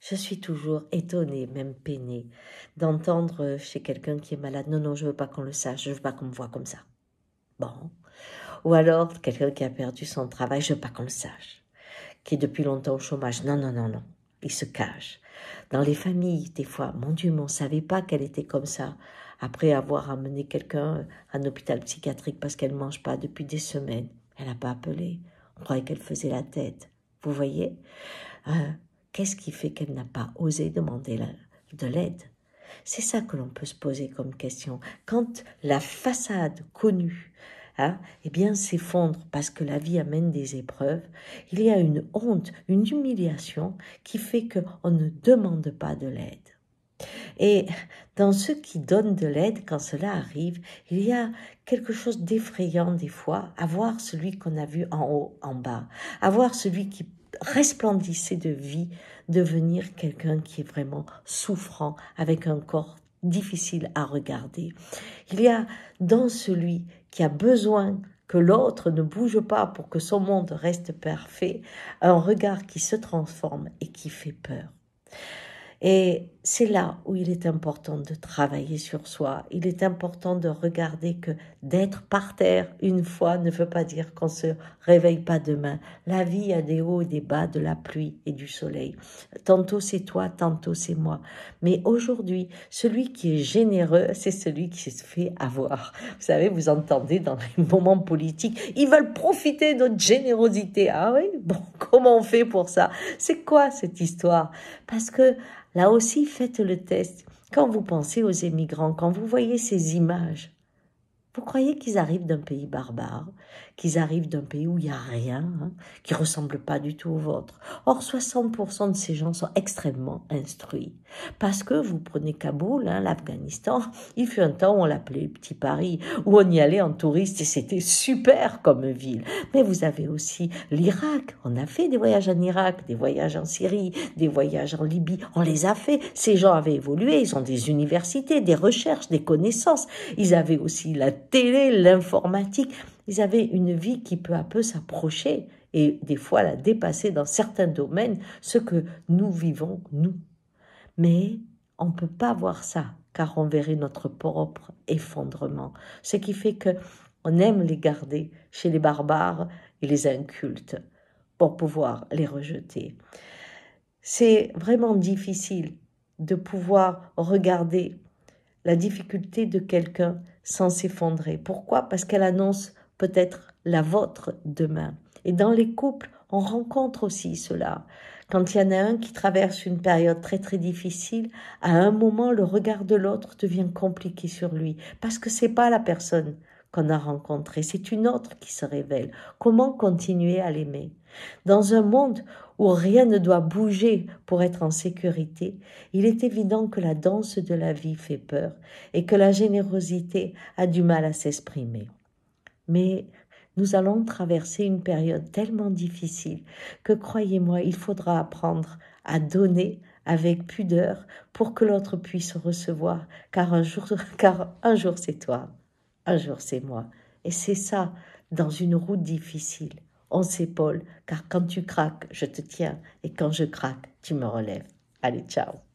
Je suis toujours étonnée, même peinée, d'entendre chez quelqu'un qui est malade Non, non, je veux pas qu'on le sache, je veux pas qu'on me voit comme ça. Bon. Ou alors quelqu'un qui a perdu son travail, je ne veux pas qu'on le sache. Qui est depuis longtemps au chômage Non, non, non, non. Il se cache. Dans les familles, des fois, mon Dieu, mais on savait pas qu'elle était comme ça. Après avoir amené quelqu'un à un hôpital psychiatrique parce qu'elle ne mange pas depuis des semaines, elle n'a pas appelé. On croyait qu'elle faisait la tête. Vous voyez hein, Qu'est-ce qui fait qu'elle n'a pas osé demander de l'aide C'est ça que l'on peut se poser comme question. Quand la façade connue hein, eh bien s'effondre parce que la vie amène des épreuves, il y a une honte, une humiliation qui fait qu'on ne demande pas de l'aide. Et dans ceux qui donnent de l'aide, quand cela arrive, il y a quelque chose d'effrayant des fois à voir celui qu'on a vu en haut, en bas, à voir celui qui Resplendissé de vie, devenir quelqu'un qui est vraiment souffrant, avec un corps difficile à regarder. Il y a dans celui qui a besoin que l'autre ne bouge pas pour que son monde reste parfait, un regard qui se transforme et qui fait peur. Et c'est là où il est important de travailler sur soi. Il est important de regarder que d'être par terre une fois ne veut pas dire qu'on se réveille pas demain. La vie a des hauts et des bas, de la pluie et du soleil. Tantôt c'est toi, tantôt c'est moi. Mais aujourd'hui, celui qui est généreux, c'est celui qui se fait avoir. Vous savez, vous entendez dans les moments politiques, ils veulent profiter de notre générosité. Ah oui, bon, comment on fait pour ça C'est quoi cette histoire Parce que Là aussi, faites le test. Quand vous pensez aux émigrants, quand vous voyez ces images, vous croyez qu'ils arrivent d'un pays barbare, qu'ils arrivent d'un pays où il n'y a rien, Qui hein, qui ressemble pas du tout au vôtre. Or, 60% de ces gens sont extrêmement instruits. Parce que vous prenez Kaboul, hein, l'Afghanistan, il fut un temps où on l'appelait Petit Paris, où on y allait en touriste et c'était super comme ville. Mais vous avez aussi l'Irak. On a fait des voyages en Irak, des voyages en Syrie, des voyages en Libye. On les a fait. Ces gens avaient évolué. Ils ont des universités, des recherches, des connaissances. Ils avaient aussi la télé, l'informatique. Ils avaient une vie qui peu à peu s'approchait et des fois la dépasser dans certains domaines, ce que nous vivons, nous. Mais on ne peut pas voir ça, car on verrait notre propre effondrement. Ce qui fait que on aime les garder chez les barbares et les incultes pour pouvoir les rejeter. C'est vraiment difficile de pouvoir regarder la difficulté de quelqu'un sans s'effondrer. Pourquoi Parce qu'elle annonce peut-être la vôtre demain. Et dans les couples, on rencontre aussi cela. Quand il y en a un qui traverse une période très très difficile, à un moment le regard de l'autre devient compliqué sur lui parce que c'est pas la personne qu'on a rencontré, c'est une autre qui se révèle. Comment continuer à l'aimer Dans un monde où rien ne doit bouger pour être en sécurité, il est évident que la danse de la vie fait peur et que la générosité a du mal à s'exprimer. Mais nous allons traverser une période tellement difficile que croyez-moi, il faudra apprendre à donner avec pudeur pour que l'autre puisse recevoir, car un jour, car un jour c'est toi un jour c'est moi. Et c'est ça, dans une route difficile, on s'épaule, car quand tu craques, je te tiens, et quand je craque, tu me relèves. Allez, ciao